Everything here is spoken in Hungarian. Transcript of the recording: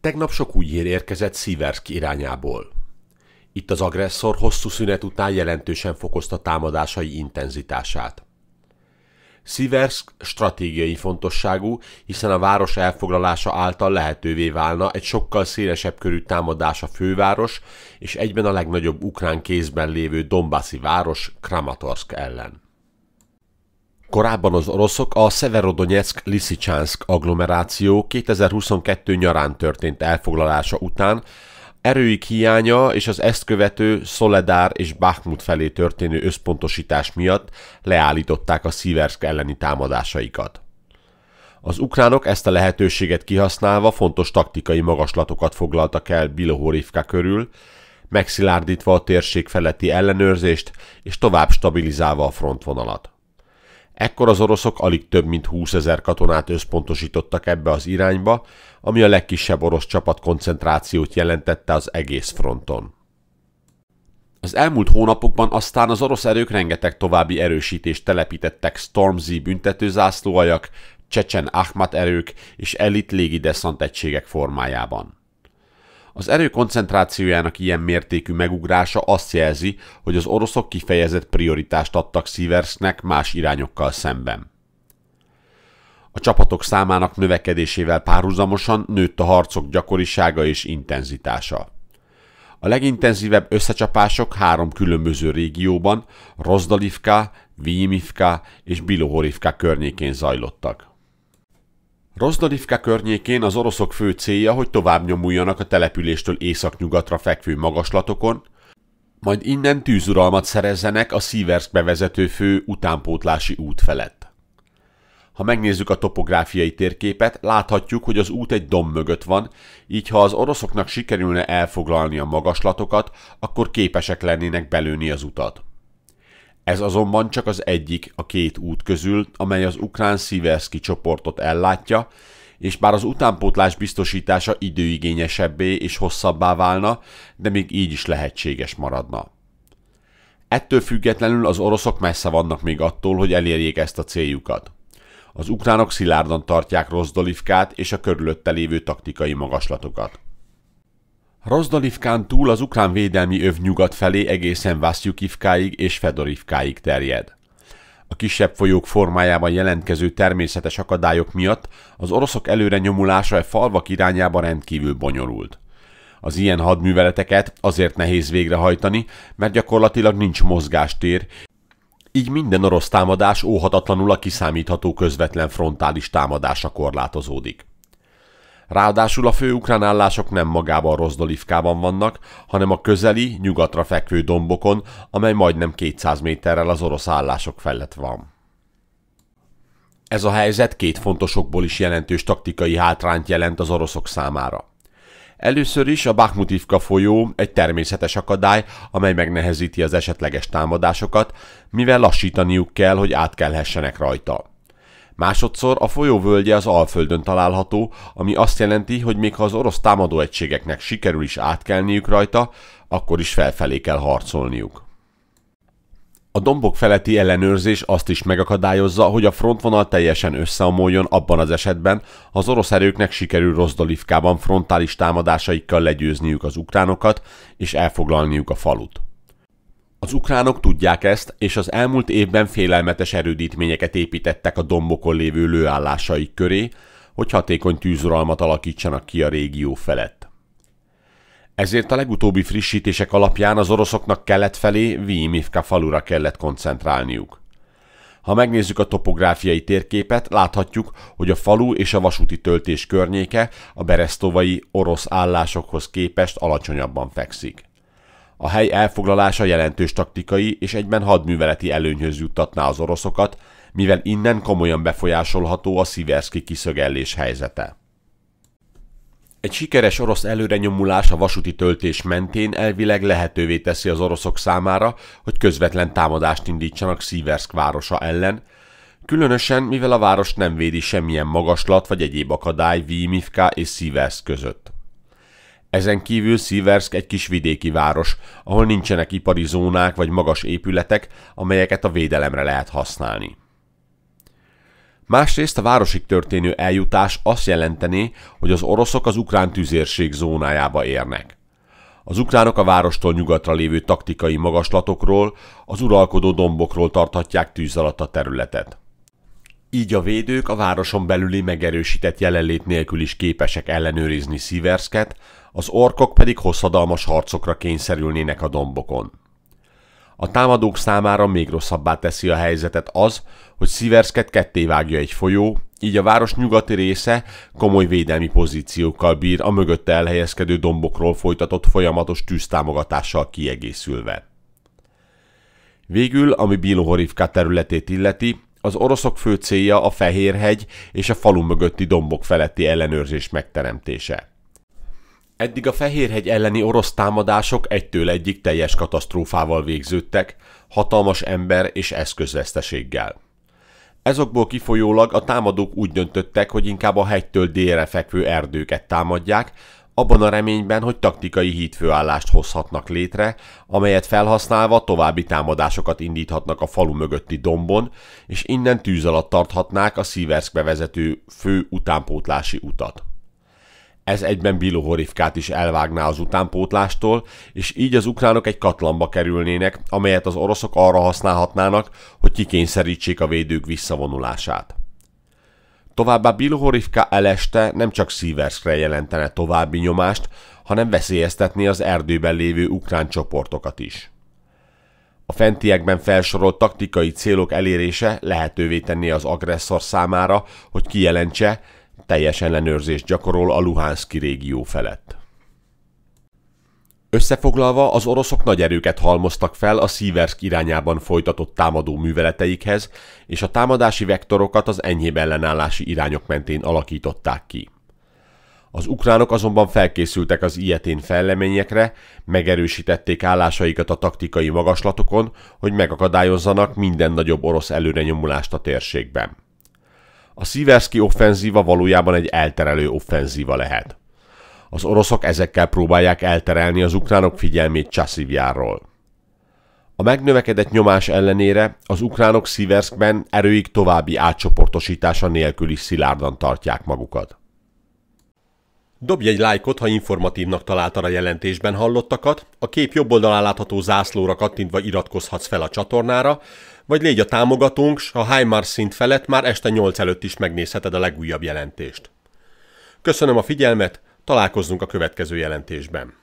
Tegnap sok új hír érkezett Sziverszk irányából. Itt az agresszor hosszú szünet után jelentősen fokozta támadásai intenzitását. Sziverszk stratégiai fontosságú, hiszen a város elfoglalása által lehetővé válna egy sokkal szélesebb körű támadás a főváros és egyben a legnagyobb ukrán kézben lévő Dombászi város Kramatorsk ellen. Korábban az oroszok a Severodonetsk-Lisicsánszk agglomeráció 2022 nyarán történt elfoglalása után erőik hiánya és az ezt követő Szoledár és Bakhmut felé történő összpontosítás miatt leállították a Sziverszk elleni támadásaikat. Az ukránok ezt a lehetőséget kihasználva fontos taktikai magaslatokat foglaltak el Bilohorivka körül, megszilárdítva a térség feletti ellenőrzést és tovább stabilizálva a frontvonalat. Ekkor az oroszok alig több mint 20 ezer katonát összpontosítottak ebbe az irányba, ami a legkisebb orosz csapat koncentrációt jelentette az egész fronton. Az elmúlt hónapokban aztán az orosz erők rengeteg további erősítést telepítettek Stormzy büntetőzászlóajak, Csecsen Ahmad erők és elit légideszant egységek formájában. Az erő koncentrációjának ilyen mértékű megugrása azt jelzi, hogy az oroszok kifejezett prioritást adtak Sieversnek más irányokkal szemben. A csapatok számának növekedésével párhuzamosan nőtt a harcok gyakorisága és intenzitása. A legintenzívebb összecsapások három különböző régióban, Rozdalivka, Vímivka és Bilohorivka környékén zajlottak. Rozdorivka környékén az oroszok fő célja, hogy tovább nyomuljanak a településtől északnyugatra fekvő magaslatokon, majd innen tűzuralmat szerezzenek a Sziverszkbe bevezető fő utánpótlási út felett. Ha megnézzük a topográfiai térképet, láthatjuk, hogy az út egy dom mögött van, így ha az oroszoknak sikerülne elfoglalni a magaslatokat, akkor képesek lennének belőni az utat. Ez azonban csak az egyik a két út közül, amely az ukrán Sziverszki csoportot ellátja, és bár az utánpótlás biztosítása időigényesebbé és hosszabbá válna, de még így is lehetséges maradna. Ettől függetlenül az oroszok messze vannak még attól, hogy elérjék ezt a céljukat. Az ukránok szilárdan tartják Rozdolivkát és a körülötte lévő taktikai magaslatokat. Rozdalivkán túl az ukrán védelmi öv nyugat felé egészen Vasszjukivkáig és Fedorivkáig terjed. A kisebb folyók formájában jelentkező természetes akadályok miatt az oroszok előre nyomulása a e falvak irányába rendkívül bonyolult. Az ilyen hadműveleteket azért nehéz végrehajtani, mert gyakorlatilag nincs mozgástér, így minden orosz támadás óhatatlanul a kiszámítható közvetlen frontális támadásra korlátozódik. Ráadásul a fő ukrán állások nem magában Rozdolivkában vannak, hanem a közeli, nyugatra fekvő dombokon, amely majdnem 200 méterrel az orosz állások felett van. Ez a helyzet két fontosokból is jelentős taktikai hátrányt jelent az oroszok számára. Először is a Bakhmutivka folyó egy természetes akadály, amely megnehezíti az esetleges támadásokat, mivel lassítaniuk kell, hogy átkelhessenek rajta. Másodszor a folyó völgye az Alföldön található, ami azt jelenti, hogy még ha az orosz támadóegységeknek sikerül is átkelniük rajta, akkor is felfelé kell harcolniuk. A dombok feletti ellenőrzés azt is megakadályozza, hogy a frontvonal teljesen összeomoljon abban az esetben, ha az orosz erőknek sikerül Rozdolivkában frontális támadásaikkal legyőzniük az ukránokat és elfoglalniuk a falut. Az ukránok tudják ezt, és az elmúlt évben félelmetes erődítményeket építettek a dombokon lévő lőállásaik köré, hogy hatékony tűzuralmat alakítsanak ki a régió felett. Ezért a legutóbbi frissítések alapján az oroszoknak kelet felé Viimivka falura kellett koncentrálniuk. Ha megnézzük a topográfiai térképet, láthatjuk, hogy a falu és a vasúti töltés környéke a beresztovai orosz állásokhoz képest alacsonyabban fekszik. A hely elfoglalása jelentős taktikai és egyben hadműveleti előnyhöz juttatná az oroszokat, mivel innen komolyan befolyásolható a sziverszki kiszögellés helyzete. Egy sikeres orosz előrenyomulás a vasúti töltés mentén elvileg lehetővé teszi az oroszok számára, hogy közvetlen támadást indítsanak Sziverszk városa ellen, különösen mivel a várost nem védi semmilyen magaslat vagy egyéb akadály Vímivka és Sziverszk között. Ezen kívül Sziverszk egy kis vidéki város, ahol nincsenek ipari zónák vagy magas épületek, amelyeket a védelemre lehet használni. Másrészt a városig történő eljutás azt jelenteni, hogy az oroszok az ukrán tüzérség zónájába érnek. Az ukránok a várostól nyugatra lévő taktikai magaslatokról, az uralkodó dombokról tarthatják tűz alatt a területet. Így a védők a városon belüli megerősített jelenlét nélkül is képesek ellenőrizni Sziverszket, az orkok pedig hosszadalmas harcokra kényszerülnének a dombokon. A támadók számára még rosszabbá teszi a helyzetet az, hogy Sziverszket ketté vágja egy folyó, így a város nyugati része komoly védelmi pozíciókkal bír a mögötte elhelyezkedő dombokról folytatott folyamatos tűztámogatással kiegészülve. Végül, ami Bilohorivka területét illeti, az oroszok fő célja a Fehérhegy és a falu mögötti dombok feletti ellenőrzés megteremtése. Eddig a Fehérhegy elleni orosz támadások egytől egyik teljes katasztrófával végződtek, hatalmas ember és eszközveszteséggel. Ezokból kifolyólag a támadók úgy döntöttek, hogy inkább a hegytől délre fekvő erdőket támadják, abban a reményben, hogy taktikai hídfőállást hozhatnak létre, amelyet felhasználva további támadásokat indíthatnak a falu mögötti dombon, és innen tűz alatt tarthatnák a Sziverszkbe vezető fő utánpótlási utat. Ez egyben Bilohorivkát is elvágná az utánpótlástól, és így az ukránok egy katlanba kerülnének, amelyet az oroszok arra használhatnának, hogy kikényszerítsék a védők visszavonulását. Továbbá Bilhorivka eleste nem csak Sieverskre jelentene további nyomást, hanem veszélyeztetni az erdőben lévő ukrán csoportokat is. A fentiekben felsorolt taktikai célok elérése lehetővé tenné az agresszor számára, hogy kijelentse, teljes ellenőrzést gyakorol a Luhanszki régió felett. Összefoglalva az oroszok nagy erőket halmoztak fel a Sziversk irányában folytatott támadó műveleteikhez, és a támadási vektorokat az enyhébb ellenállási irányok mentén alakították ki. Az ukránok azonban felkészültek az ilyetén felleményekre, megerősítették állásaikat a taktikai magaslatokon, hogy megakadályozzanak minden nagyobb orosz előrenyomulást a térségben. A Sziverszki offenzíva valójában egy elterelő offenzíva lehet. Az oroszok ezekkel próbálják elterelni az ukránok figyelmét Csaszivjáról. A megnövekedett nyomás ellenére az ukránok Sziverszkben erőik további átcsoportosítása nélkül is szilárdan tartják magukat. Dobj egy lájkot, ha informatívnak találtad a jelentésben hallottakat, a kép jobb oldalán látható zászlóra kattintva iratkozhatsz fel a csatornára, vagy légy a támogatónk, s a HIMARS szint felett már este 8 előtt is megnézheted a legújabb jelentést. Köszönöm a figyelmet, Találkozzunk a következő jelentésben.